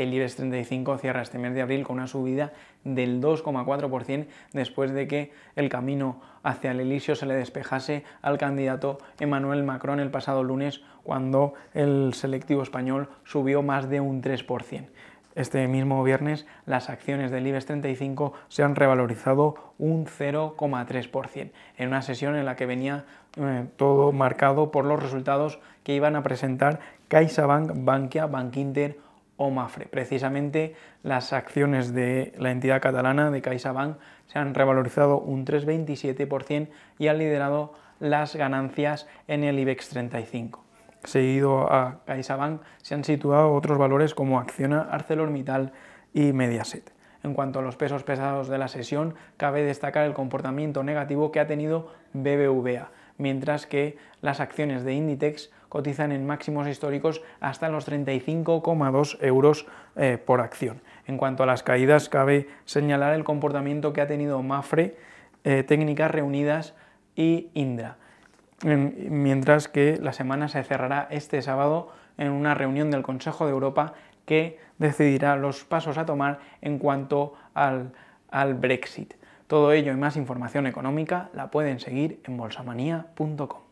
El IBEX 35 cierra este mes de abril con una subida del 2,4% después de que el camino hacia el Elíseo se le despejase al candidato Emmanuel Macron el pasado lunes cuando el selectivo español subió más de un 3%. Este mismo viernes las acciones del IBEX 35 se han revalorizado un 0,3% en una sesión en la que venía eh, todo marcado por los resultados que iban a presentar CaixaBank, Bankia, Bankinter Precisamente las acciones de la entidad catalana de CaixaBank se han revalorizado un 3,27% y han liderado las ganancias en el IBEX 35. Seguido a CaixaBank se han situado otros valores como Acciona, ArcelorMittal y Mediaset. En cuanto a los pesos pesados de la sesión, cabe destacar el comportamiento negativo que ha tenido BBVA mientras que las acciones de Inditex cotizan en máximos históricos hasta los 35,2 euros eh, por acción. En cuanto a las caídas, cabe señalar el comportamiento que ha tenido Mafre, eh, Técnicas Reunidas y Indra, mientras que la semana se cerrará este sábado en una reunión del Consejo de Europa que decidirá los pasos a tomar en cuanto al Brexit. Todo ello y más información económica la pueden seguir en bolsamanía.com.